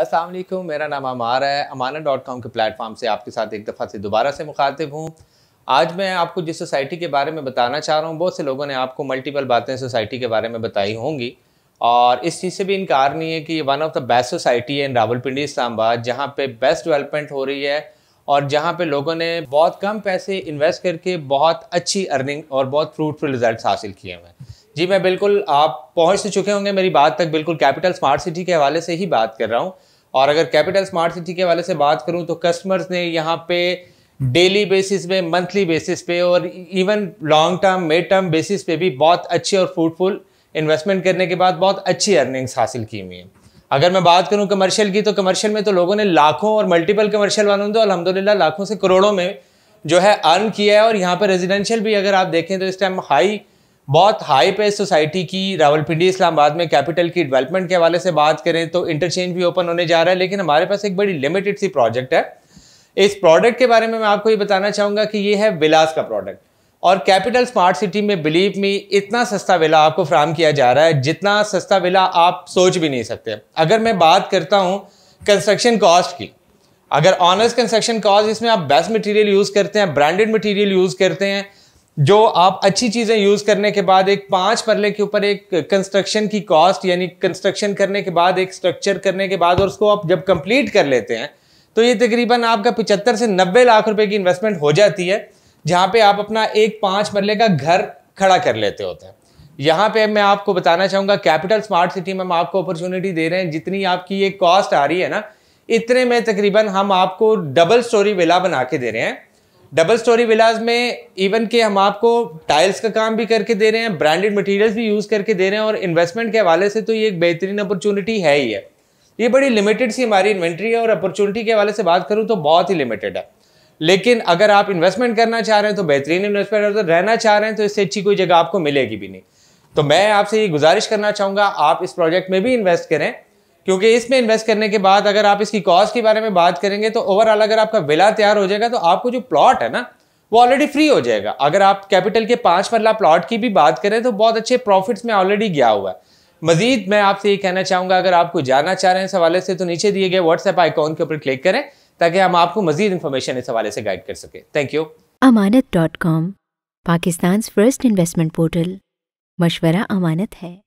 असलम मेरा नाम अमार है अमाना डॉट कॉम के प्लेटफॉर्म से आपके साथ एक दफ़ा से दोबारा से मुखातिब हूँ आज मैं आपको जिस सोसाइटी के बारे में बताना चाह रहा हूँ बहुत से लोगों ने आपको मल्टीपल बातें सोसाइटी के बारे में बताई होंगी और इस चीज़ से भी इनकार नहीं है कि ये one of the best society है इन रावलपिंडी इस्लामाबाद जहाँ पे बेस्ट डेवलपमेंट हो रही है और जहाँ पे लोगों ने बहुत कम पैसे इन्वेस्ट करके बहुत अच्छी अर्निंग और बहुत फ्रूटफुल रिजल्ट हासिल किए हुए हैं जी मैं बिल्कुल आप पहुँच तो चुके होंगे मेरी बात तक बिल्कुल कैपिटल स्मार्ट सिटी के हवाले से ही बात कर रहा हूँ और अगर कैपिटल स्मार्ट सिटी के वाले से बात करूँ तो कस्टमर्स ने यहाँ पे डेली बेसिस पे मंथली बेसिस पे और even long term mid term basis पे भी बहुत अच्छी और फ्रूटफुल इन्वेस्टमेंट करने के बाद बहुत अच्छी अर्निंग्स हासिल की हुई हैं अगर मैं बात करूं कमर्शियल की तो कमर्शियल में तो लोगों ने लाखों और मल्टीपल कमर्शियल वालों ने तो अलहमदिल्ला लाखों से करोड़ों में जो है अर्न किया है और यहाँ पर रेजिडेंशियल भी अगर आप देखें तो इस टाइम हाई बहुत हाई पे सोसाइटी की रावलपिंडी इस्लामाबाद में कैपिटल की डेवलपमेंट के हवाले से बात करें तो इंटरचेंज भी ओपन होने जा रहा है लेकिन हमारे पास एक बड़ी लिमिटेड सी प्रोजेक्ट है इस प्रोडक्ट के बारे में मैं आपको ये बताना चाहूँगा कि ये है विलास का प्रोडक्ट और कैपिटल स्मार्ट सिटी में बिलीव मी इतना सस्ता विला आपको फ्राहम किया जा रहा है जितना सस्ता विला आप सोच भी नहीं सकते अगर मैं बात करता हूँ कंस्ट्रक्शन कॉस्ट की अगर ऑनर्स कंस्ट्रक्शन कॉस्ट इसमें आप बेस्ट मटेरियल यूज़ करते हैं ब्रांडेड मटेरियल यूज़ करते हैं जो आप अच्छी चीज़ें यूज़ करने के बाद एक पांच परले के ऊपर एक कंस्ट्रक्शन की कॉस्ट यानी कंस्ट्रक्शन करने के बाद एक स्ट्रक्चर करने के बाद और उसको आप जब कंप्लीट कर लेते हैं तो ये तकरीबन आपका पिचहत्तर से नब्बे लाख रुपए की इन्वेस्टमेंट हो जाती है जहाँ पे आप अपना एक पाँच मरले का घर खड़ा कर लेते होते हैं यहाँ पे मैं आपको बताना चाहूँगा कैपिटल स्मार्ट सिटी में हम आपको अपॉर्चुनिटी दे रहे हैं जितनी आपकी ये कॉस्ट आ रही है ना इतने में तकरीबन हम आपको डबल स्टोरी विला बना के दे रहे हैं डबल स्टोरी विलाज में इवन के हम आपको टाइल्स का काम भी करके दे रहे हैं ब्रांडेड मटेरियल्स भी यूज़ करके दे रहे हैं और इन्वेस्टमेंट के हवाले से तो ये एक बेहतरीन अपॉर्चुनिटी है ही है ये बड़ी लिमिटेड सी हमारी इन्वेंट्री है और अपॉर्चुनिटी के हवाले से बात करूँ तो बहुत ही लिमिटेड है लेकिन अगर आप इन्वेस्टमेंट करना चाह रहे हैं तो बेहतरीन इन्वेस्टमेंट और तो रहना चाह रहे हैं तो इससे अच्छी कोई जगह आपको मिलेगी भी नहीं तो मैं आपसे ये गुजारिश करना चाहूँगा आप इस प्रोजेक्ट में भी इन्वेस्ट करें क्योंकि इसमें इन्वेस्ट करने के बाद अगर आप इसकी कॉस्ट के बारे में बात करेंगे तो ओवरऑल अगर आपका विला तैयार हो जाएगा तो आपको जो प्लॉट है ना वो ऑलरेडी फ्री हो जाएगा अगर आप कैपिटल के पांच मरला प्लॉट की भी बात करें तो बहुत अच्छे प्रॉफिट्स में ऑलरेडी गया हुआ है मजीद मैं आपसे ये कहना चाहूंगा अगर आपको जानना चाह रहे हैं इस हवाले से तो नीचे दिए गए व्हाट्सएप आइकॉन के ऊपर क्लिक करें ताकि हम आपको मजीद इन्फॉर्मेशन इस हवाले से गाइड कर सके thank you Amanat dot com Pakistan first investment portal मशवरा अमानत है